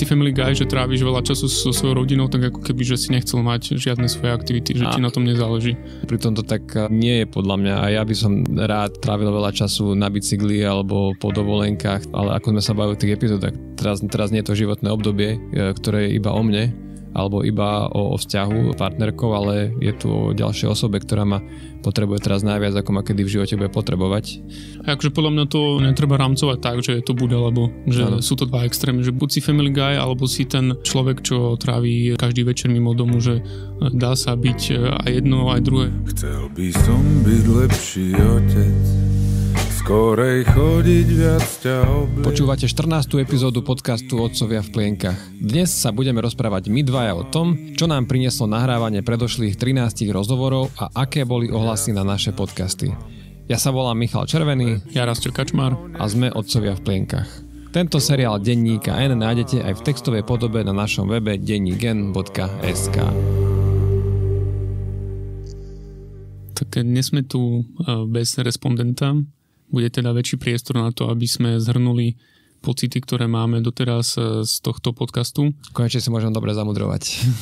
si Family Guy, že tráviš veľa času so svojou rodinou, tak ako keby, že si nechcel mať žiadne svoje aktivity, že a. ti na tom nezáleží. tom to tak eh, nie je podľa mňa a ja by som rád trávil veľa času na bicykli alebo po dovolenkách, ale ako sme sa bavili v tých epizódach, teraz, teraz nie je to životné obdobie, eh, ktoré je iba o mne, alebo iba o, o vzťahu partnerkov, ale je tu o ďalšej osobe, ktorá ma potrebuje teraz najviac, ako ma kedy v živote bude potrebovať. A akože podľa mňa to netreba rámcovať tak, že je to bude, alebo že ano. sú to dva extrémy, že buď si family guy, alebo si ten človek, čo tráví každý večer mimo domu, že dá sa byť aj jedno, aj druhé. Chcel by som byť lepší otec Skorej chodiť viac ťa Počúvate 14. epizódu podcastu Otcovia v plienkach. Dnes sa budeme rozprávať my dvaja o tom, čo nám prinieslo nahrávanie predošlých 13 rozhovorov a aké boli ohlasy na naše podcasty. Ja sa volám Michal Červený. Ja Rastio Kačmar. A sme Otcovia v plienkach. Tento seriál Denníka N nájdete aj v textovej podobe na našom webe denníken.sk Tak dnes sme tu eh, bez respondenta, bude teda väčší priestor na to, aby sme zhrnuli pocity, ktoré máme doteraz e, z tohto podcastu. Konečne si môžem dobre zamudrovať.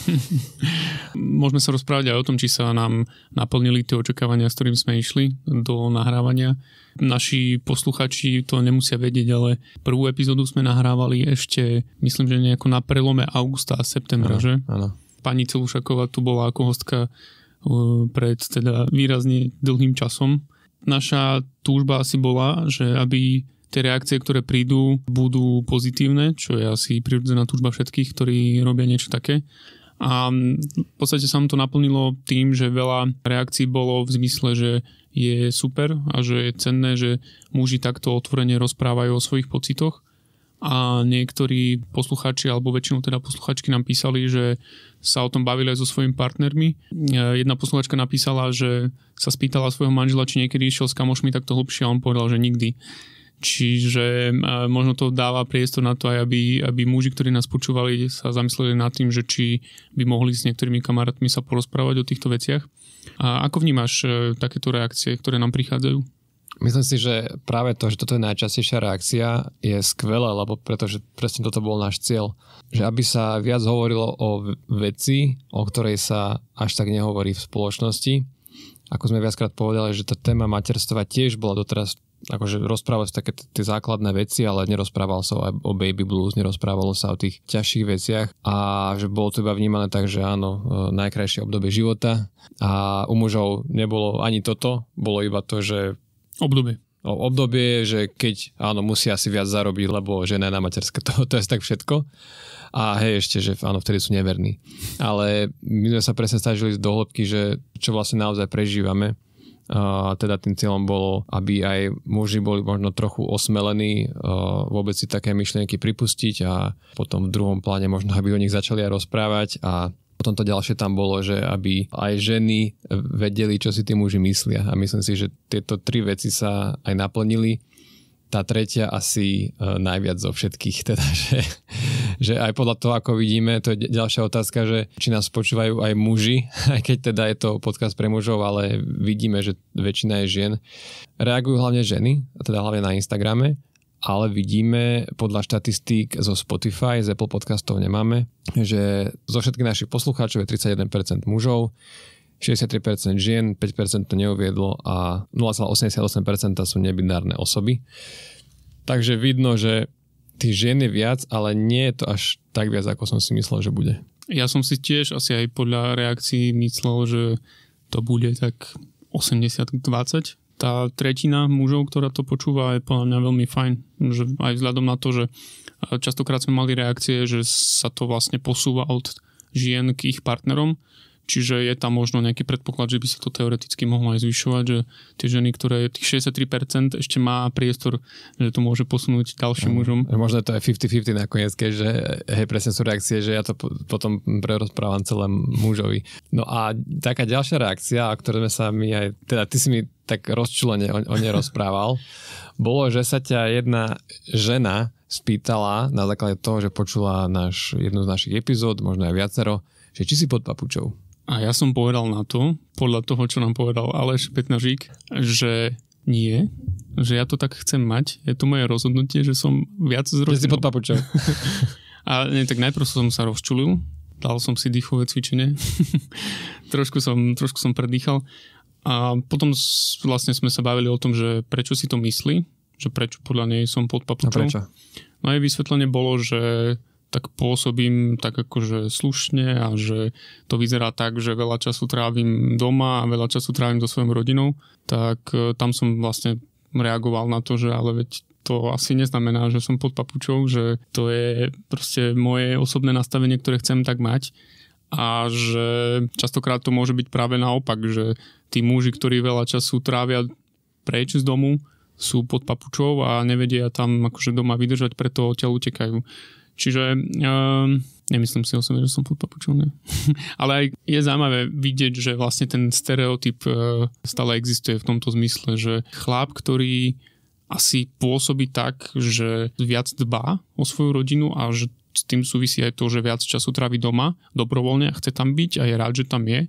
Môžeme sa rozprávať aj o tom, či sa nám naplnili tie očakávania, s ktorým sme išli do nahrávania. Naši posluchači to nemusia vedieť, ale prvú epizódu sme nahrávali ešte, myslím, že nejako na prelome augusta a septembra, ano, že? Áno. Pani Celušaková tu bola ako hostka e, pred teda výrazne dlhým časom naša túžba asi bola, že aby tie reakcie, ktoré prídu, budú pozitívne, čo je asi prirodzená túžba všetkých, ktorí robia niečo také. A v podstate sa mu to naplnilo tým, že veľa reakcií bolo v zmysle, že je super a že je cenné, že muži takto otvorene rozprávajú o svojich pocitoch a niektorí poslucháči, alebo väčšinou teda posluchačky nám písali, že sa o tom bavili aj so svojimi partnermi. E, jedna posluchačka napísala, že sa spýtala svojho manžela, či niekedy išiel s kamošmi takto hlbšie a on povedal, že nikdy. Čiže e, možno to dáva priestor na to aj, aby, aby muži, ktorí nás počúvali, sa zamysleli nad tým, že či by mohli s niektorými kamarátmi sa porozprávať o týchto veciach. A ako vnímaš e, takéto reakcie, ktoré nám prichádzajú? Myslím si, že práve to, že toto je najčastejšia reakcia, je skvelé, lebo pretože presne toto bol náš cieľ. Že aby sa viac hovorilo o veci, o ktorej sa až tak nehovorí v spoločnosti. Ako sme viackrát povedali, že tá téma materstva tiež bola doteraz akože rozprávať sa také tie základné veci, ale nerozprával sa aj o baby blues, nerozprávalo sa o tých ťažších veciach a že bolo to iba vnímané tak, že áno, e, najkrajšie obdobie života a u mužov nebolo ani toto, bolo iba to, že Obdobie. O, no, obdobie, že keď áno, musia si viac zarobiť, lebo žena je na materské, to, to je tak všetko. A hej, ešte, že áno, vtedy sú neverní. Ale my sme sa presne snažili do hĺbky, že čo vlastne naozaj prežívame. A teda tým cieľom bolo, aby aj muži boli možno trochu osmelení vôbec si také myšlienky pripustiť a potom v druhom pláne možno, aby o nich začali aj rozprávať a potom to ďalšie tam bolo, že aby aj ženy vedeli, čo si tí muži myslia. A myslím si, že tieto tri veci sa aj naplnili. Tá tretia asi e, najviac zo všetkých, teda, že, že aj podľa toho, ako vidíme, to je ďalšia otázka, že či nás počúvajú aj muži, aj keď teda je to podcast pre mužov, ale vidíme, že väčšina je žien. Reagujú hlavne ženy, teda hlavne na Instagrame ale vidíme podľa štatistík zo Spotify, z Apple podcastov nemáme, že zo všetkých našich poslucháčov je 31% mužov, 63% žien, 5% to neuviedlo a 0,88% sú nebinárne osoby. Takže vidno, že tých žien je viac, ale nie je to až tak viac, ako som si myslel, že bude. Ja som si tiež asi aj podľa reakcií myslel, že to bude tak 80 20, tá tretina mužov, ktorá to počúva, je podľa mňa veľmi fajn. Že aj vzhľadom na to, že eh, častokrát sme mali reakcie, že sa to vlastne posúva od žien k ich partnerom, Čiže je tam možno nejaký predpoklad, že by sa to teoreticky mohlo aj zvyšovať, že tie ženy, ktoré tých 63% ešte má priestor, že to môže posunúť ďalším mm. mužom. Možno to je 50-50 nakoniec, keďže hej, presne sú reakcie, že ja to potom prerozprávam celé mužovi. No a taká ďalšia reakcia, o ktorej sme sa my aj, teda ty si mi tak rozčulene o, o nej rozprával, bolo, že sa ťa jedna žena spýtala na základe toho, že počula náš, jednu z našich epizód, možno aj viacero, že či si pod papučou. A ja som povedal na to, podľa toho, čo nám povedal Aleš Petnažík, že nie, že ja to tak chcem mať. Je to moje rozhodnutie, že som viac zrozumel. Že si pod a nie, tak najprv som sa rozčulil, dal som si dýchové cvičenie, trošku, som, trošku som predýchal a potom vlastne sme sa bavili o tom, že prečo si to myslí, že prečo podľa nej som pod papučou. A prečo? No aj vysvetlenie bolo, že tak pôsobím tak akože slušne a že to vyzerá tak, že veľa času trávim doma a veľa času trávim so svojou rodinou, tak e, tam som vlastne reagoval na to, že ale veď to asi neznamená, že som pod papučou, že to je proste moje osobné nastavenie, ktoré chcem tak mať a že častokrát to môže byť práve naopak, že tí muži, ktorí veľa času trávia preč z domu, sú pod papučou a nevedia tam akože doma vydržať, preto odtiaľ utekajú. Čiže um, nemyslím si o sebe, že som futbal počul, nie. Ale aj je zaujímavé vidieť, že vlastne ten stereotyp uh, stále existuje v tomto zmysle, že chlap, ktorý asi pôsobí tak, že viac dbá o svoju rodinu a že s tým súvisí aj to, že viac času trávi doma dobrovoľne a chce tam byť a je rád, že tam je,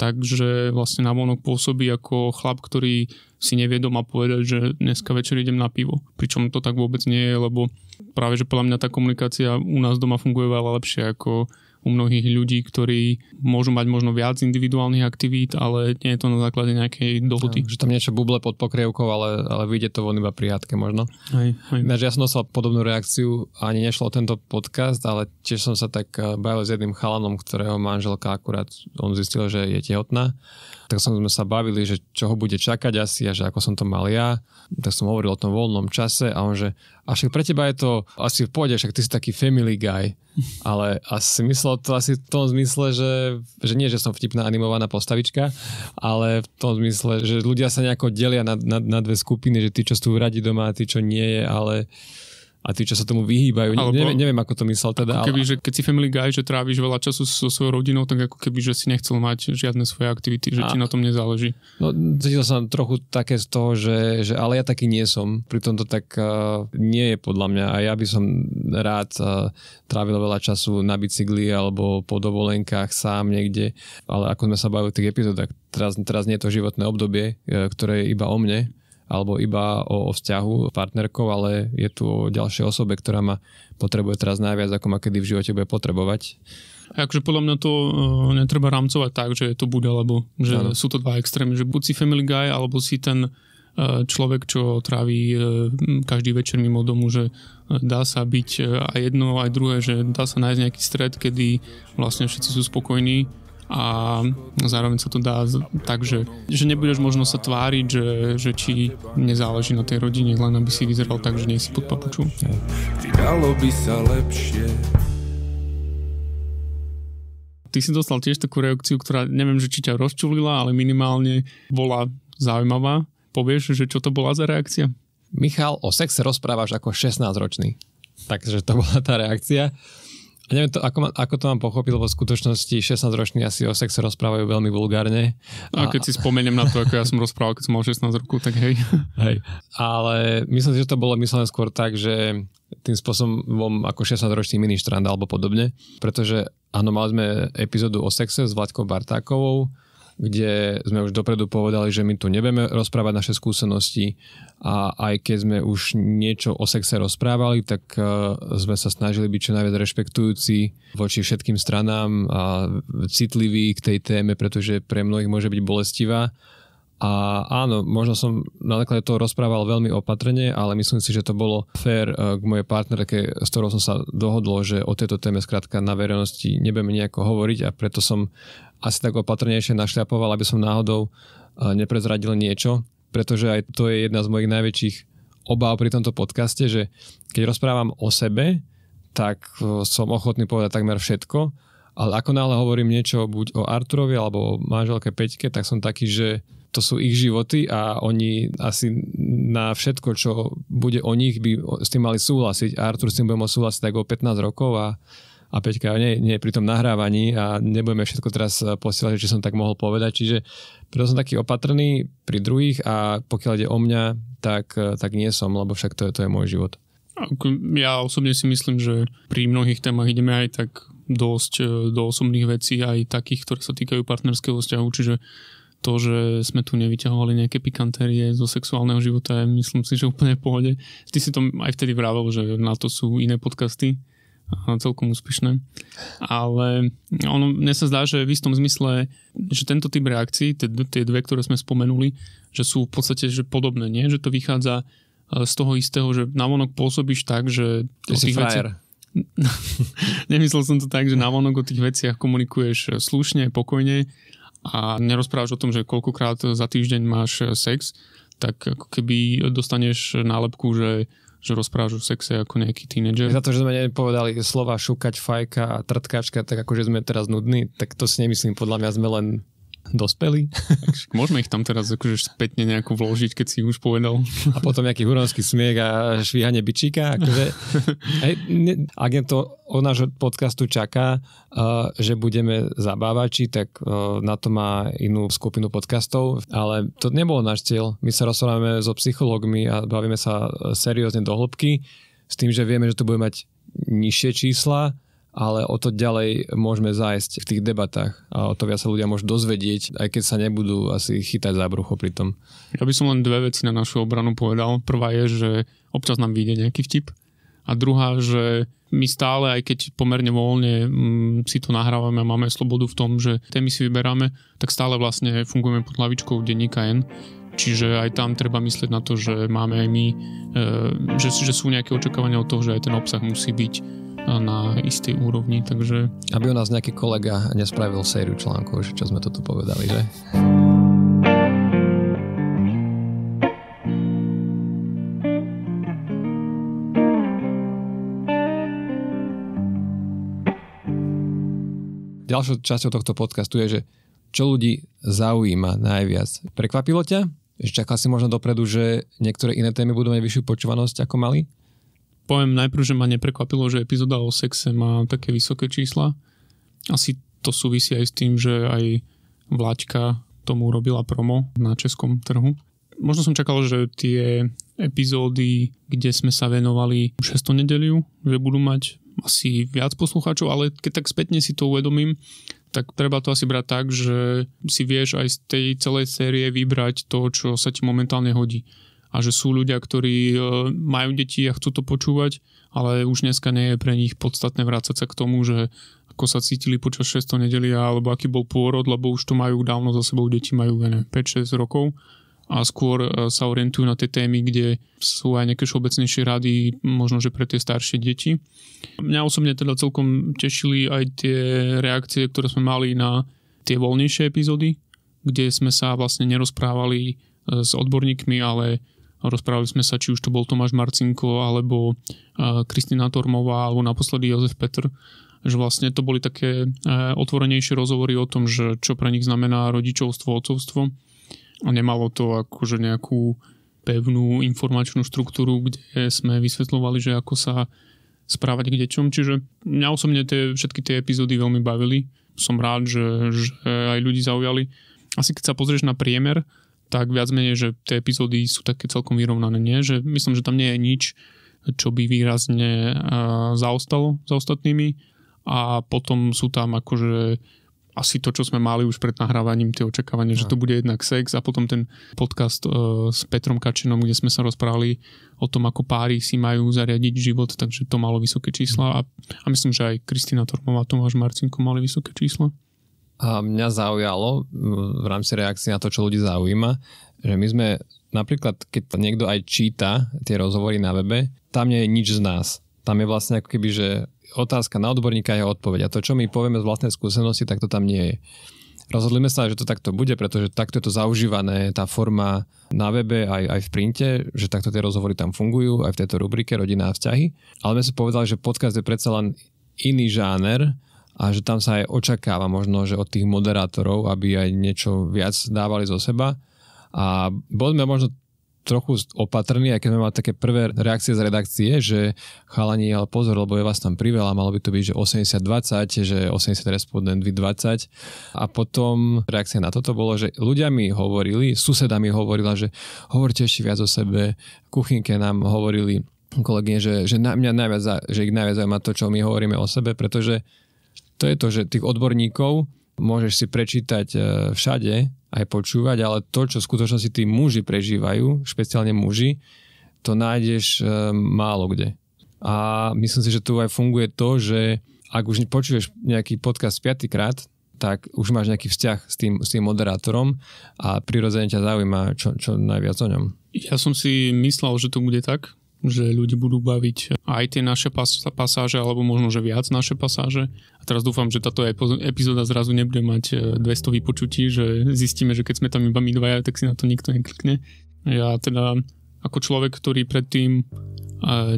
tak, že vlastne navonok pôsobí ako chlap, ktorý si nevie doma povedať, že dneska večer idem na pivo. Pričom to tak vôbec nie je, lebo práve, že podľa mňa tá komunikácia u nás doma funguje veľa lepšie ako u mnohých ľudí, ktorí môžu mať možno viac individuálnych aktivít, ale nie je to na základe nejakej dohody. Ja, že tam niečo buble pod pokrievkou, ale, ale vyjde to von iba pri hádke možno. Aj, hej. Ináč, ja som dostal podobnú reakciu, ani nešlo o tento podcast, ale tiež som sa tak eh, bavil s jedným chalanom, ktorého manželka akurát, on zistil, že je tehotná tak som sme sa bavili, že čo ho bude čakať asi a že ako som to mal ja, tak som hovoril o tom voľnom čase a on že a však pre teba je to asi v pohode, však ty si taký family guy. Ale asi myslel to asi v tom zmysle, že, že nie, že som vtipná animovaná postavička, ale v tom zmysle, že ľudia sa nejako delia na, na, na dve skupiny, že tí, čo sú radi doma a tí, čo nie je, ale a tí, čo sa tomu vyhýbajú. Alebo, neviem, neviem, ako to myslel teda. Ako keby, ale... že keď si Family Guy, že tráviš veľa času so svojou rodinou, tak ako keby, že si nechcel mať žiadne svoje aktivity, že a... ti na tom nezáleží. No, cítil som trochu také z toho, že, že ale ja taký nie som. Pritom to tak uh, nie je podľa mňa. A ja by som rád uh, trávil veľa času na bicykli alebo po dovolenkách sám niekde. Ale ako sme sa bavili v tých epizódach, teraz, teraz nie je to životné obdobie, eh, ktoré je iba o mne alebo iba o, o vzťahu partnerkov, ale je tu o ďalšej osobe, ktorá ma potrebuje teraz najviac, ako ma kedy v živote bude potrebovať. Akože podľa mňa to uh, netreba rámcovať tak, že je to buď alebo, že ano. sú to dva extrémy, že buď si family guy, alebo si ten e, človek, čo tráví e, každý večer mimo domu, že dá sa byť aj jedno, aj druhé, že dá sa nájsť nejaký stred, kedy vlastne všetci sú spokojní a zároveň sa to dá tak, že, že nebudeš možno sa tváriť, že, že či nezáleží na tej rodine, len aby si vyzeral tak, že nie si pod papučom. dalo by sa lepšie Ty si dostal tiež takú reakciu, ktorá neviem, že či ťa rozčulila, ale minimálne bola zaujímavá. Povieš, že čo to bola za reakcia? Michal, o sexe rozprávaš ako 16-ročný. Takže to bola tá reakcia. A neviem, to, ako, ma, ako to mám pochopiť, lebo v skutočnosti 16-roční asi o sexe rozprávajú veľmi vulgárne. A, a keď si spomeniem na to, ako ja som rozprával, keď som mal 16 rokov, tak hej. hej. Ale myslím si, že to bolo myslené skôr tak, že tým spôsobom ako 16-ročný štrand alebo podobne, pretože áno, mali sme epizódu o sexe s Vladkou Bartákovou, kde sme už dopredu povedali, že my tu nebudeme rozprávať naše skúsenosti, a aj keď sme už niečo o sexe rozprávali, tak e, sme sa snažili byť čo najviac rešpektujúci voči všetkým stranám a citliví k tej téme, pretože pre mnohých môže byť bolestivá. A áno, možno som na základe toho rozprával veľmi opatrne, ale myslím si, že to bolo fér e, k mojej partnerke, s ktorou som sa dohodlo, že o tejto téme skrátka na verejnosti nebudeme nejako hovoriť a preto som asi tak opatrnejšie našľapoval, aby som náhodou e, neprezradil niečo, pretože aj to je jedna z mojich najväčších obáv pri tomto podcaste, že keď rozprávam o sebe, tak e, som ochotný povedať takmer všetko, ale ako náhle hovorím niečo buď o Arturovi alebo o manželke Peťke, tak som taký, že to sú ich životy a oni asi na všetko, čo bude o nich, by s tým mali súhlasiť. A Artur s tým bude môcť súhlasiť tak o 15 rokov a a Peťka nie, nie je pri tom nahrávaní a nebudeme všetko teraz eh, posielať, či som tak mohol povedať. Čiže preto som taký opatrný pri druhých a pokiaľ ide o mňa, tak, eh, tak nie som, lebo však to je, to je môj život. Ja osobne si myslím, že pri mnohých témach ideme aj tak dosť eh, do osobných vecí, aj takých, ktoré sa týkajú partnerského vzťahu, čiže to, že sme tu nevyťahovali nejaké pikantérie zo sexuálneho života, je myslím si, že úplne v pohode. Ty si to aj vtedy vravel, že na to sú iné podcasty celkom úspešné. Ale ono, mne sa zdá, že v istom zmysle, že tento typ reakcií, tie, tie dve, ktoré sme spomenuli, že sú v podstate že podobné, nie? Že to vychádza e, z toho istého, že navonok pôsobíš tak, že... Ty si frajer. Veci... Nemyslel som to tak, že navonok o tých veciach komunikuješ slušne, pokojne a nerozprávaš o tom, že koľkokrát za týždeň máš sex, tak ako keby dostaneš nálepku, že že rozprávaš o sexe ako nejaký tínedžer. Za to, že sme nepovedali slova šukať, fajka a trtkačka, tak akože sme teraz nudní, tak to si nemyslím, podľa mňa sme len dospelí. môžeme ich tam teraz akože spätne nejakú vložiť, keď si už povedal. A potom nejaký huronský smiech a švíhanie bičíka. Akože, hej, ne, ak je to od nášho podcastu čaká, uh, že budeme zabávači, tak uh, na to má inú skupinu podcastov, ale to nebolo náš cieľ. My sa rozprávame so psychológmi a bavíme sa uh, seriózne do hĺbky s tým, že vieme, že to bude mať nižšie čísla, ale o to ďalej môžeme zájsť v tých debatách a o to viac sa ľudia môžu dozvedieť, aj keď sa nebudú asi chytať za brucho pri tom. Ja by som len dve veci na našu obranu povedal. Prvá je, že občas nám vyjde nejaký vtip a druhá, že my stále, aj keď pomerne voľne mm, si to nahrávame a máme slobodu v tom, že témy si vyberáme, tak stále vlastne fungujeme pod hlavičkou denníka N. Čiže aj tam treba myslieť na to, že máme aj my, e, že, že sú nejaké očakávania od toho, že aj ten obsah musí byť na istej úrovni, takže... Aby u nás nejaký kolega nespravil sériu článkov, že čo sme toto povedali, že? Ďalšou časťou tohto podcastu je, že čo ľudí zaujíma najviac. Prekvapilo ťa? Čakal si možno dopredu, že niektoré iné témy budú mať vyššiu počúvanosť ako mali? poviem najprv, že ma neprekvapilo, že epizóda o sexe má také vysoké čísla. Asi to súvisí aj s tým, že aj Vláďka tomu robila promo na českom trhu. Možno som čakal, že tie epizódy, kde sme sa venovali 6. nedeliu, že budú mať asi viac poslucháčov, ale keď tak spätne si to uvedomím, tak treba to asi brať tak, že si vieš aj z tej celej série vybrať to, čo sa ti momentálne hodí a že sú ľudia, ktorí e, majú deti a chcú to počúvať, ale už dneska nie je pre nich podstatné vrácať sa k tomu, že ako sa cítili počas 6. nedelia alebo aký bol pôrod, lebo už to majú dávno za sebou, deti majú 5-6 rokov a skôr e, sa orientujú na tie témy, kde sú aj nejaké všeobecnejšie rady, možno že pre tie staršie deti. Mňa osobne teda celkom tešili aj tie reakcie, ktoré sme mali na tie voľnejšie epizódy, kde sme sa vlastne nerozprávali e, s odborníkmi, ale Rozprávali sme sa, či už to bol Tomáš Marcinko, alebo Kristina Tormová, alebo naposledy Jozef Petr, že vlastne to boli také e, otvorenejšie rozhovory o tom, že čo pre nich znamená rodičovstvo, otcovstvo. A nemalo to akože nejakú pevnú informačnú štruktúru, kde sme vysvetľovali, že ako sa správať k deťom. Čiže mňa osobne tie, všetky tie epizódy veľmi bavili. Som rád, že, že aj ľudí zaujali. Asi keď sa pozrieš na priemer, tak viac menej, že tie epizódy sú také celkom vyrovnané, nie? Že myslím, že tam nie je nič, čo by výrazne eh, zaostalo za ostatnými a potom sú tam akože asi to, čo sme mali už pred nahrávaním, tie očakávania, že to bude jednak sex a potom ten podcast uh, s Petrom Kačenom, kde sme sa rozprávali o tom, ako páry si majú zariadiť život, takže to malo vysoké čísla a, a myslím, že aj Kristina Tormová Tomáš Marcinko mali vysoké čísla. A mňa zaujalo v rámci reakcie na to, čo ľudí zaujíma, že my sme napríklad, keď niekto aj číta tie rozhovory na webe, tam nie je nič z nás. Tam je vlastne ako keby, že otázka na odborníka je odpoveď. A to, čo my povieme z vlastnej skúsenosti, tak to tam nie je. Rozhodli sme sa, že to takto bude, pretože takto je to zaužívané, tá forma na webe aj, aj v printe, že takto tie rozhovory tam fungujú, aj v tejto rubrike rodina a vzťahy. Ale my sme povedali, že podcast je predsa len iný žáner, a že tam sa aj očakáva možno, že od tých moderátorov, aby aj niečo viac dávali zo seba. A sme možno trochu opatrní, aj keď sme mali také prvé reakcie z redakcie, že chalani, ale pozor, lebo je vás tam priveľa, malo by to byť, že 80-20, že 80 respondent, vy 20. A potom reakcia na toto bolo, že ľudia mi hovorili, suseda mi hovorila, že hovorte ešte viac o sebe, kuchynke nám hovorili kolegyne, že, že na mňa najviac, že ich najviac zaujíma to, čo my hovoríme o sebe, pretože to je to, že tých odborníkov môžeš si prečítať e, všade, aj počúvať, ale to, čo v skutočnosti tí muži prežívajú, špeciálne muži, to nájdeš e, málo kde. A myslím si, že tu aj funguje to, že ak už počuješ nejaký podcast piatýkrát, tak už máš nejaký vzťah s tým, s tým moderátorom a prirodzene ťa zaujíma čo, čo najviac o ňom. Ja som si myslel, že to bude tak, že ľudí budú baviť aj tie naše pas- pasáže, alebo možno, že viac naše pasáže, a teraz dúfam, že táto epizóda zrazu nebude mať 200 e, vypočutí, že zistíme, že keď sme tam iba my dvaja, tak si na to nikto neklikne. Ja teda ako človek, ktorý predtým e,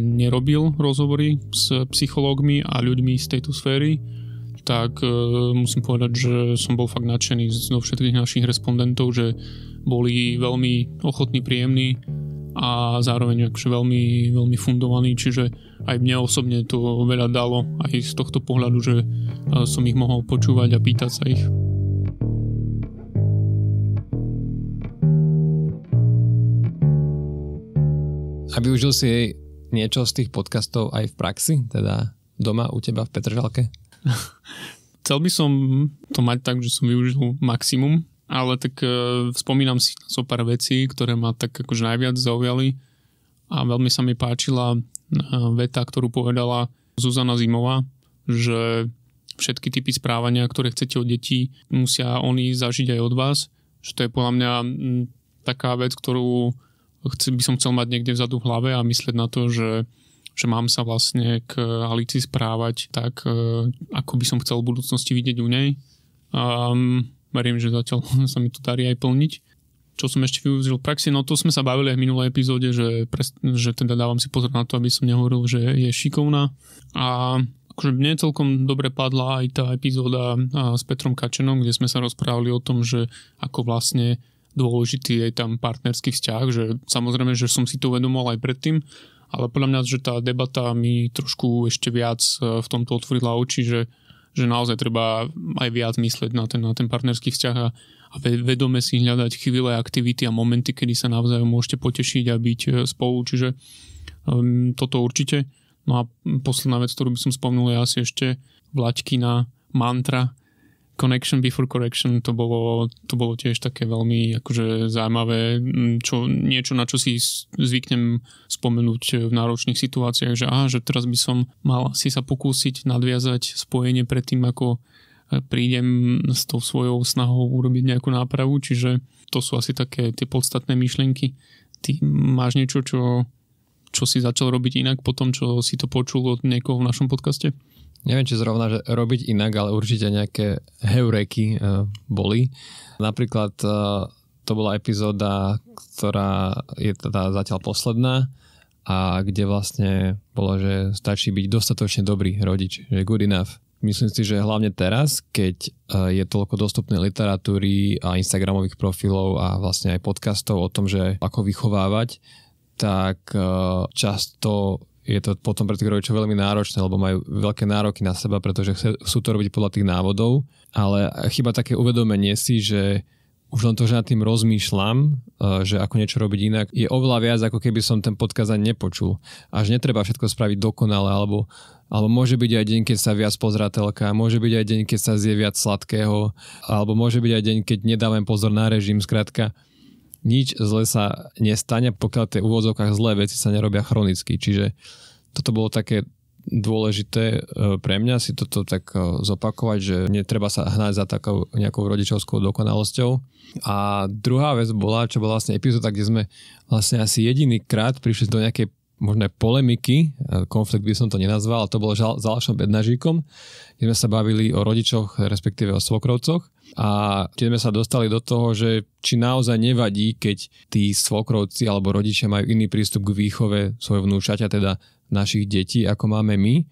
nerobil rozhovory s psychológmi a ľuďmi z tejto sféry, tak e, musím povedať, že som bol fakt nadšený zo všetkých našich respondentov, že boli veľmi ochotní, príjemní a zároveň akože veľmi, veľmi fundovaný, čiže aj mne osobne to veľa dalo aj z tohto pohľadu, že e, som ich mohol počúvať a pýtať sa ich. A využil si jej niečo z tých podcastov aj v praxi, teda doma u teba v Petržalke? Chcel by som to mať tak, že som využil maximum ale tak uh, e, spomínam si na so pár vecí, ktoré ma tak akože najviac zaujali a veľmi sa mi páčila e, veta, ktorú povedala Zuzana Zimová, že všetky typy správania, ktoré chcete od detí, musia oni zažiť aj od vás. Že to je podľa mňa taká vec, ktorú chci, by som chcel mať niekde vzadu v hlave a myslieť na to, že, že mám sa vlastne k Alici správať tak, e, ako by som chcel v budúcnosti vidieť u nej. Um, verím, že zatiaľ sa mi to darí aj plniť. Čo som ešte využil v praxi, no to sme sa bavili aj v minulej epizóde, že, pres, že teda dávam si pozor na to, aby som nehovoril, že je šikovná. A akože mne celkom dobre padla aj tá epizóda s Petrom Kačenom, kde sme sa rozprávali o tom, že ako vlastne dôležitý je tam partnerský vzťah, že samozrejme, že som si to uvedomoval aj predtým, ale podľa mňa, že tá debata mi trošku ešte viac e, v tomto otvorila oči, že že naozaj treba aj viac myslieť na ten, na ten partnerský vzťah a, a vedome si hľadať chvíle, aktivity a momenty, kedy sa navzájom môžete potešiť a byť e, spolu, čiže um, toto určite. No a posledná vec, ktorú by som spomenul, je asi ešte Vlaďkina mantra, Connection Before Correction to bolo, to bolo tiež také veľmi akože zaujímavé, čo, niečo, na čo si zvyknem spomenúť e, v náročných situáciách, že aha, že teraz by som mal si sa pokúsiť nadviazať spojenie pred tým, ako e, prídem s tou svojou snahou urobiť nejakú nápravu, čiže to sú asi také tie podstatné myšlienky. Ty máš niečo, čo, čo si začal robiť inak po tom, čo si to počul od niekoho v našom podcaste? neviem, či zrovna že robiť inak, ale určite nejaké heureky uh, e, boli. Napríklad uh, to bola epizóda, ktorá je teda zatiaľ posledná a kde vlastne bolo, že stačí byť dostatočne dobrý rodič, že good enough. Myslím si, že hlavne teraz, keď e, je toľko dostupnej literatúry a Instagramových profilov a vlastne aj podcastov o tom, že ako vychovávať, tak často je to potom pre tých rodičov veľmi náročné, lebo majú veľké nároky na seba, pretože chcú sú to robiť podľa tých návodov, ale chyba také uvedomenie si, že už len to, že nad tým rozmýšľam, e, že ako niečo robiť inak, je oveľa viac, ako keby som ten podkaz ani nepočul. Až netreba všetko spraviť dokonale, alebo, alebo môže byť aj deň, keď sa viac pozratelka, môže byť aj deň, keď sa zje viac sladkého, alebo môže byť aj deň, keď nedávam pozor na režim, zkrátka nič zle sa nestane, pokiaľ tie úvodzovkách zlé veci sa nerobia chronicky. Čiže toto bolo také dôležité e, pre mňa si toto tak e, zopakovať, že netreba sa hnať za takou nejakou rodičovskou dokonalosťou. A druhá vec bola, čo bola vlastne epizóda, kde sme vlastne asi jediný krát prišli do nejakej možné polemiky, e, konflikt by som to nenazval, ale to bolo s Alešom Bednažíkom, kde sme sa bavili o rodičoch, respektíve o svokrovcoch. A tie sme sa dostali do toho, že či naozaj nevadí, keď tí svokrovci alebo rodičia majú iný prístup k výchove svojho vnúčaťa, teda našich detí, ako máme my.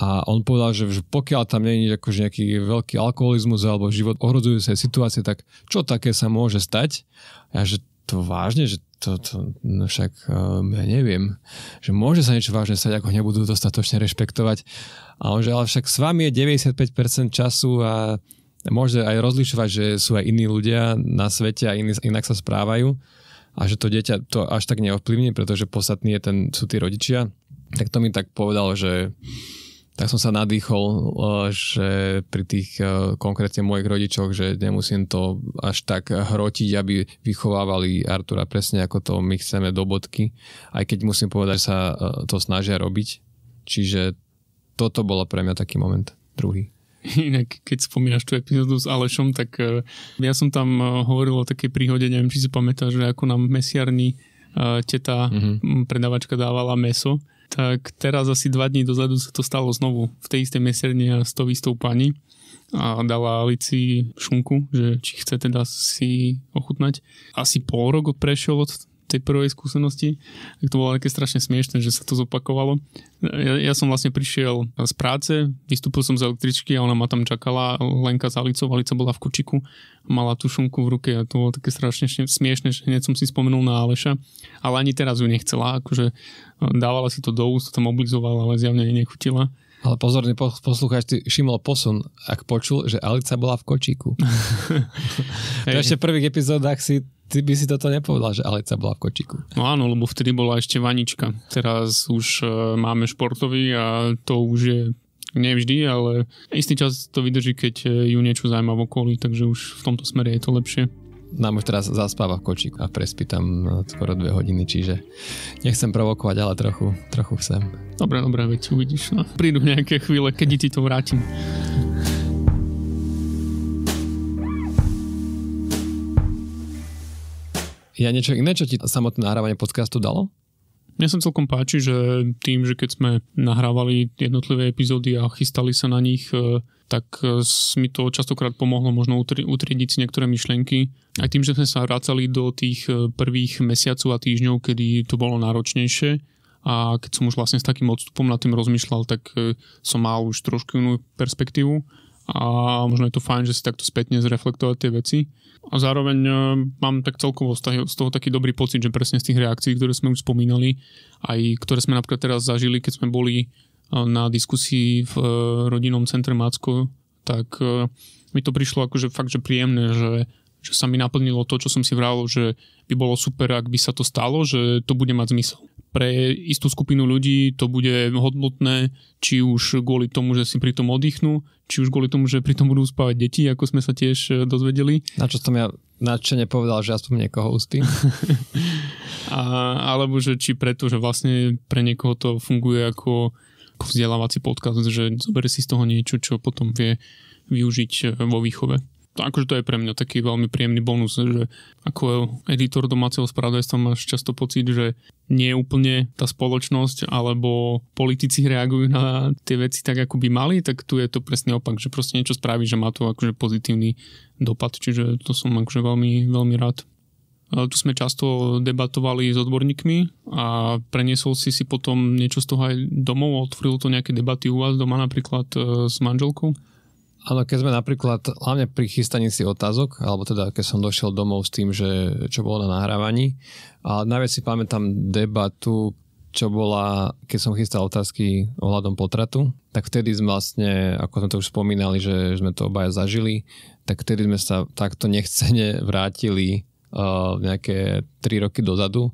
A on povedal, že pokiaľ tam nie je akože nejaký veľký alkoholizmus alebo život sa situácie, tak čo také sa môže stať? A ja, že to vážne, že to, to no však ehm, ja neviem, že môže sa niečo vážne stať, ako nebudú dostatočne rešpektovať. A on že ale však s vami je 95% času a môže aj rozlišovať, že sú aj iní ľudia na svete a iní, inak sa správajú a že to dieťa to až tak neovplyvní, pretože podstatný je ten, sú tí rodičia. Tak to mi tak povedal, že tak som sa nadýchol, e, že pri tých e, konkrétne mojich rodičoch, že nemusím to až tak hrotiť, aby vychovávali Artura presne ako to my chceme do bodky, aj keď musím povedať, že sa e, to snažia robiť. Čiže toto bolo pre mňa taký moment druhý. Inak, keď spomínaš tú epizódu s Alešom, tak eh, ja som tam eh, hovoril o takej príhode, neviem, či si pamätáš, že ako nám mesiarní mesiarni eh, teta mm-hmm. predavačka dávala meso, tak teraz asi dva dní dozadu sa to stalo znovu v tej istej mesiarni s tou istou pani a dala Alici šunku, že či chce teda si ochutnať. Asi pol rok prešiel od tej prvej skúsenosti, tak to bolo také strašne smiešne, že sa to zopakovalo. Ja, ja som vlastne prišiel z práce, vystúpil som z električky a ona ma tam čakala, Lenka s Alicou, Alica bola v kučiku, mala tú šunku v ruke a to bolo také strašne smiešne, že hneď som si spomenul na Aleša, ale ani teraz ju nechcela, akože no, dávala si to do úst, tam oblizovala, ale zjavne nechutila. Ale pozorne poslucháč ty šimol posun, ak počul, že Alica bola v kočíku. v ešte prvých epizódach si ty by si toto nepovedal, že Alica bola v kočiku. No áno, lebo vtedy bola ešte vanička. Teraz už e, máme športový a to už je nevždy, ale istý čas to vydrží, keď e, ju niečo zaujíma v okolí, takže už v tomto smere je to lepšie. Nám už teraz zaspáva v kočiku a prespí tam e, skoro dve hodiny, čiže nechcem provokovať, ale trochu, trochu chcem. Dobre, dobre, veď uvidíš. No. Prídu nejaké chvíle, keď ti to vrátim. je niečo iné, čo ti samotné nahrávanie podcastu dalo? Mne sa celkom páči, že tým, že keď sme nahrávali jednotlivé epizódy a chystali sa na nich, e, tak e, mi to častokrát pomohlo možno utriediť si niektoré myšlienky. Aj tým, že sme sa vracali do tých e, prvých mesiacov a týždňov, kedy to bolo náročnejšie a keď som už vlastne s takým odstupom nad tým rozmýšľal, tak som mal už trošku inú perspektívu a možno je to fajn, že si takto spätne zreflektovať tie veci. A zároveň e, mám tak celkovo z toho taký dobrý pocit, že presne z tých reakcií, ktoré sme už spomínali, aj ktoré sme napríklad teraz zažili, keď sme boli e, na diskusii v e, rodinnom centre Mácko, tak mi to prišlo akože fakt, že príjemné, že, že sa mi naplnilo to, čo som si vral, že by bolo super, ak by sa to stalo, že to bude mať zmysel pre istú skupinu ľudí to bude hodnotné, či už kvôli tomu, že si pri tom oddychnú, či už kvôli tomu, že pri tom budú spávať deti, ako sme sa tiež e, dozvedeli. Na čo som ja nadšene povedal, že aspoň niekoho ústy. A, alebo že či preto, že vlastne pre niekoho to funguje ako, ako vzdelávací podcast, že zoberie si z toho niečo, čo potom vie využiť e, vo výchove akože to je pre mňa taký veľmi príjemný bonus, že ako editor domáceho spravodajstva máš často pocit, že nie je úplne tá spoločnosť alebo politici reagujú na tie veci tak, ako by mali, tak tu je to presne opak, že proste niečo spraví, že má to akože pozitívny dopad, čiže to som akože veľmi, veľmi rád. Tu sme často debatovali s odborníkmi a preniesol si si potom niečo z toho aj domov, otvoril to nejaké debaty u vás doma napríklad eh, s manželkou? Áno, keď sme napríklad, hlavne pri chystaní si otázok, alebo teda keď som došiel domov s tým, že čo bolo na nahrávaní, a najviac si pamätám debatu, čo bola, keď som chystal otázky ohľadom potratu, tak vtedy sme vlastne, ako sme to už spomínali, že sme to obaja zažili, tak vtedy sme sa takto nechcene vrátili uh, nejaké 3 roky dozadu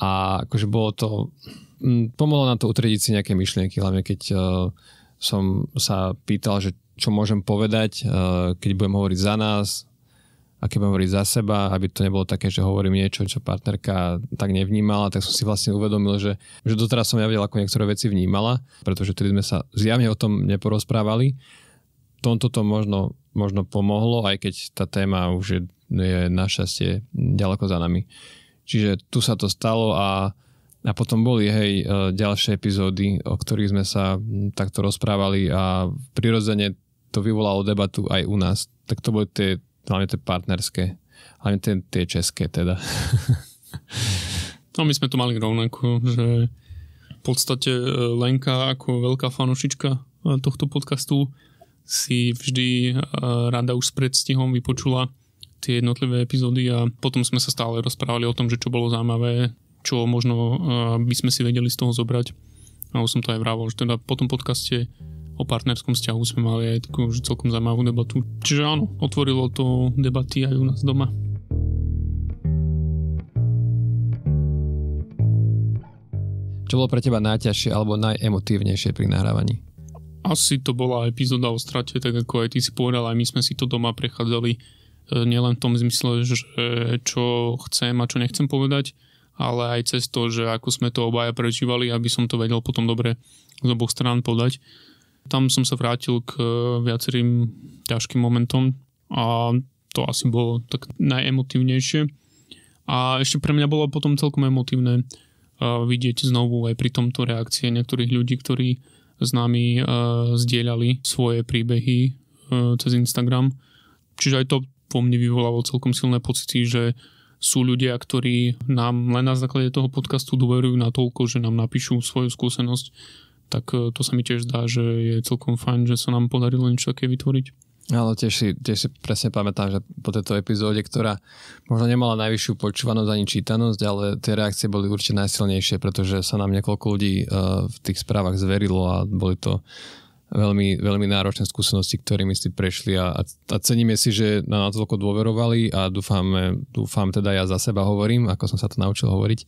a akože bolo to, mm, pomohlo na to utrediť si nejaké myšlienky, hlavne keď uh, som sa pýtal, že čo môžem povedať, eh, keď budem hovoriť za nás, a keď budem hovoriť za seba, aby to nebolo také, že hovorím niečo, čo partnerka tak nevnímala, tak som si vlastne uvedomil, že, že doteraz som ja vedel, ako niektoré veci vnímala, pretože tedy sme sa zjavne o tom neporozprávali. Tomto to možno, možno pomohlo, aj keď tá téma už je, je našťastie ďaleko za nami. Čiže tu sa to stalo a, a potom boli hej, eh, ďalšie epizódy, o ktorých sme sa hm, takto rozprávali a prirodzene to vyvolalo debatu aj u nás. Tak to boli tie, hlavne tie partnerské, hlavne tie, tie české teda. no my sme to mali rovnako, že v podstate e, Lenka ako veľká fanošička e, tohto podcastu si vždy e, rada už s predstihom vypočula tie jednotlivé epizódy a potom sme sa stále rozprávali o tom, že čo bolo zaujímavé, čo možno by sme si vedeli z toho zobrať. A už som to aj vravel, že teda po tom podcaste o partnerskom vzťahu sme mali aj takú už celkom zaujímavú debatu. Čiže áno, otvorilo to debaty aj u nás doma. Čo bolo pre teba najťažšie alebo najemotívnejšie pri nahrávaní? Asi to bola epizóda o strate, tak ako aj ty si povedal, aj my sme si to doma prechádzali e, nielen v tom zmysle, že čo chcem a čo nechcem povedať, ale aj cez to, že ako sme to obaja prežívali, aby som to vedel potom dobre z oboch strán podať. Tam som sa vrátil k e, viacerým ťažkým momentom a to asi bolo tak najemotívnejšie. A ešte pre mňa bolo potom celkom emotívne e, vidieť znovu aj pri tomto reakcie niektorých ľudí, ktorí s nami e, zdieľali svoje príbehy cez Instagram. Čiže aj to po mne vyvolalo celkom silné pocity, že sú ľudia, ktorí nám len na základe toho podcastu dôverujú toľko, že nám napíšu svoju skúsenosť tak e, to sa mi tiež zdá, že je celkom fajn, že sa nám podarilo niečo také vytvoriť. No, ale tiež si, tiež si presne pamätám, že po tejto epizóde, ktorá možno nemala najvyššiu počúvanosť ani čítanosť, ale tie reakcie boli určite najsilnejšie, pretože sa nám niekoľko ľudí uh, v tých správach zverilo a boli to veľmi, veľmi náročné skúsenosti, ktorými si prešli a, a ceníme si, že nás toľko dôverovali a dúfam, dúfam teda ja za seba hovorím, ako som sa to naučil hovoriť,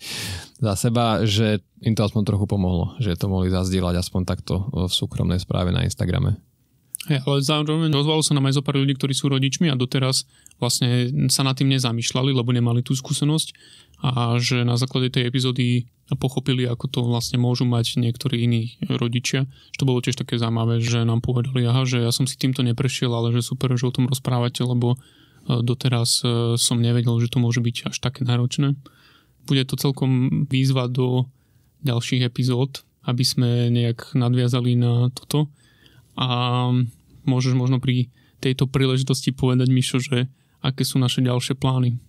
za seba, že im to aspoň trochu pomohlo, že to mohli zazdieľať aspoň takto v súkromnej správe na Instagrame. Hey, ale zároveň ozvalo sa nám aj zo pár ľudí, ktorí sú rodičmi a doteraz vlastne sa nad tým nezamýšľali, lebo nemali tú skúsenosť a že na základe tej epizódy pochopili, ako to vlastne môžu mať niektorí iní rodičia. Že to bolo tiež také zaujímavé, že nám povedali, aha, že ja som si týmto neprešiel, ale že super, že o tom rozprávate, lebo e, doteraz e, som nevedel, že to môže byť až také náročné. Bude to celkom výzva do ďalších epizód, aby sme nejak nadviazali na toto. A môžeš možno pri tejto príležitosti povedať, Mišo, že aké sú naše ďalšie plány.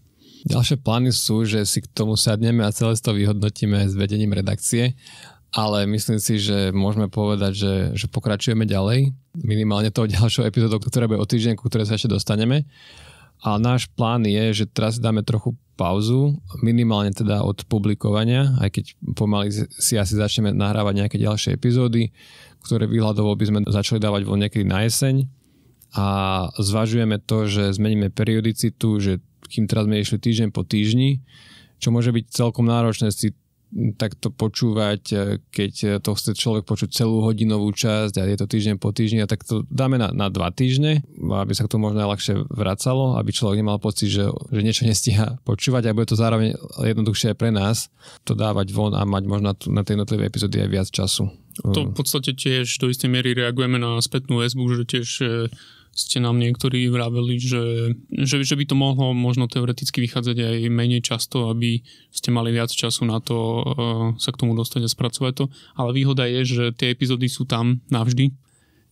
Ďalšie plány sú, že si k tomu sadneme a celé to vyhodnotíme s vedením redakcie, ale myslím si, že môžeme povedať, že, že pokračujeme ďalej, minimálne toho ďalšieho epizódu, ktorá bude o týždeň, ku ktorej sa ešte dostaneme. A náš plán je, že teraz dáme trochu pauzu, minimálne teda od publikovania, aj keď pomaly si asi začneme nahrávať nejaké ďalšie epizódy, ktoré výhľadovo by sme začali dávať vo niekedy na jeseň. A zvažujeme to, že zmeníme periodicitu, že kým teraz sme išli týždeň po týždni, čo môže byť celkom náročné si takto počúvať, e, keď e, to chce človek počuť celú hodinovú časť a je to týždeň po týždni, a tak to dáme na, na dva týždne, aby sa k tomu možno aj ľahšie vracalo, aby človek nemal pocit, že, že niečo nestíha počúvať a bude to zároveň jednoduchšie aj pre nás to dávať von a mať možno na tej jednotlivé epizódy aj viac času. To v mm. podstate tiež do istej miery reagujeme na spätnú väzbu, že tiež e, ste nám niektorí vraveli, že, že, že by to mohlo možno teoreticky vychádzať aj menej často, aby ste mali viac času na to eh, sa k tomu dostať a spracovať to. Ale výhoda je, že tie epizódy sú tam navždy,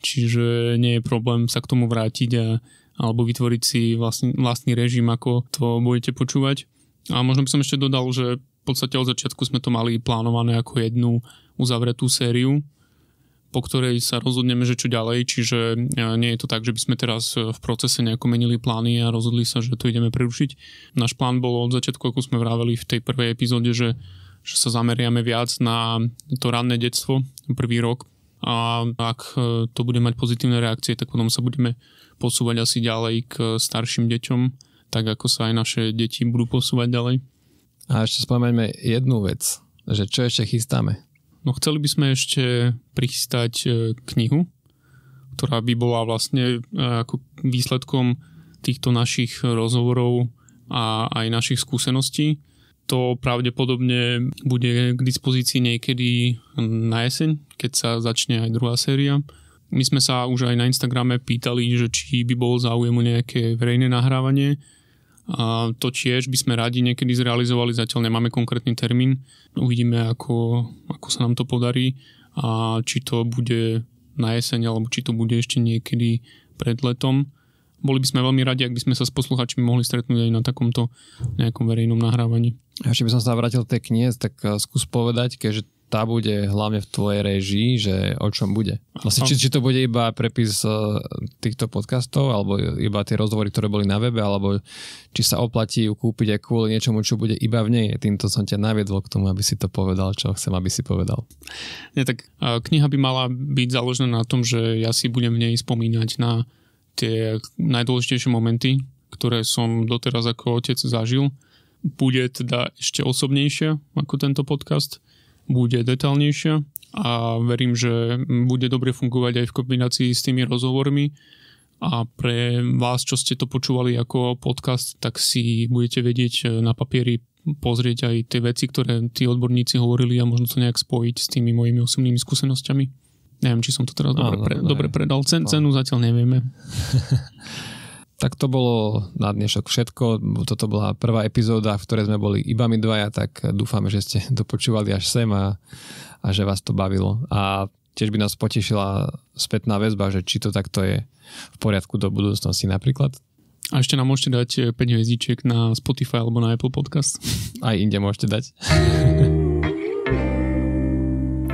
čiže nie je problém sa k tomu vrátiť a, alebo vytvoriť si vlastný, vlastný režim, ako to budete počúvať. A možno by som ešte dodal, že v podstate od začiatku sme to mali plánované ako jednu uzavretú sériu, po ktorej sa rozhodneme, že čo ďalej, čiže e, nie je to tak, že by sme teraz e, v procese nejako menili plány a rozhodli sa, že to ideme prerušiť. Náš plán bol od začiatku, ako sme vraveli v tej prvej epizóde, že, že sa zameriame viac na to ranné detstvo, prvý rok a ak e, to bude mať pozitívne reakcie, tak potom sa budeme posúvať asi ďalej k starším deťom, tak ako sa aj naše deti budú posúvať ďalej. A ešte spomeňme jednu vec, že čo ešte chystáme No chceli by sme ešte prichystať e, knihu, ktorá by bola vlastne e, ako výsledkom týchto našich rozhovorov a aj našich skúseností. To pravdepodobne bude k dispozícii niekedy na jeseň, keď sa začne aj druhá séria. My sme sa už aj na Instagrame pýtali, že či by bol záujem o nejaké verejné nahrávanie a to tiež by sme radi niekedy zrealizovali, zatiaľ nemáme konkrétny termín. Uvidíme, ako, ako sa nám to podarí a či to bude na jeseň, alebo či to bude ešte niekedy pred letom. Boli by sme veľmi radi, ak by sme sa s posluchačmi mohli stretnúť aj na takomto nejakom verejnom nahrávaní. ešte by som sa vrátil tej knihe, tak eh, skús povedať, keďže tá bude hlavne v tvojej režii, že o čom bude. Vlastne, či, či to bude iba prepis eh, týchto podcastov, alebo iba tie rozhovory, ktoré boli na webe, alebo či sa oplatí ju kúpiť aj kvôli niečomu, čo bude iba v nej. Týmto som ťa naviedol k tomu, aby si to povedal, čo chcem, aby si povedal. Nie, tak eh, kniha by mala byť založená na tom, že ja si budem v nej spomínať na tie najdôležitejšie momenty, ktoré som doteraz ako otec zažil. Bude teda ešte osobnejšia ako tento podcast – bude detaľnejšia a verím, že bude dobre fungovať aj v kombinácii s tými rozhovormi a pre vás, čo ste to počúvali ako podcast, tak si budete vedieť e, na papieri pozrieť aj tie veci, ktoré tí odborníci hovorili a možno to nejak spojiť s tými mojimi osobnými skúsenosťami. Neviem, či som to teraz dobre, Áno, pre, dobre predal. Cen, cenu zatiaľ nevieme. Tak to bolo na dnešok všetko. Toto bola prvá epizóda, v ktorej sme boli iba my dvaja, tak dúfame, že ste dopočúvali až sem a, a že vás to bavilo. A tiež by nás potešila spätná väzba, že či to takto je v poriadku do budúcnosti napríklad. A ešte nám môžete dať 5 eh, hviezdičiek na Spotify alebo na Apple Podcast. Aj inde môžete dať.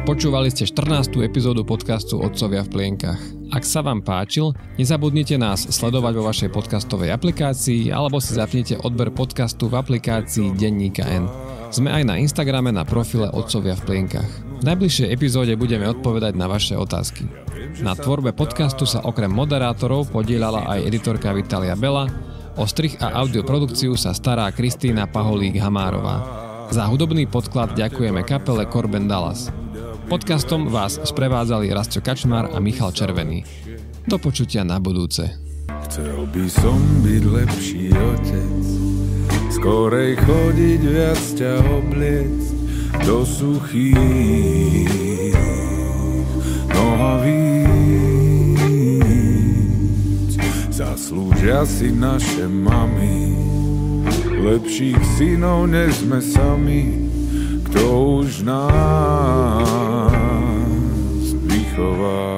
Počúvali ste 14. epizódu podcastu Otcovia v plienkach. Ak sa vám páčil, nezabudnite nás sledovať vo vašej podcastovej aplikácii alebo si zapnite odber podcastu v aplikácii Denníka N. Sme aj na Instagrame na profile Otcovia v plienkach. V najbližšej epizóde budeme odpovedať na vaše otázky. Na tvorbe podcastu sa okrem moderátorov podielala aj editorka Vitalia Bela, o strich a audioprodukciu sa stará Kristýna Paholík-Hamárová. Za hudobný podklad ďakujeme kapele Corben Dallas. Podcastom vás sprevádzali Rastio Kačmar a Michal Červený. Do počutia na budúce. Chcel by som byť lepší otec, skorej chodiť viac ťa obliec do suchých nohavíc. Zaslúžia si naše mami, lepších synov než sme sami, kto už nás throw up.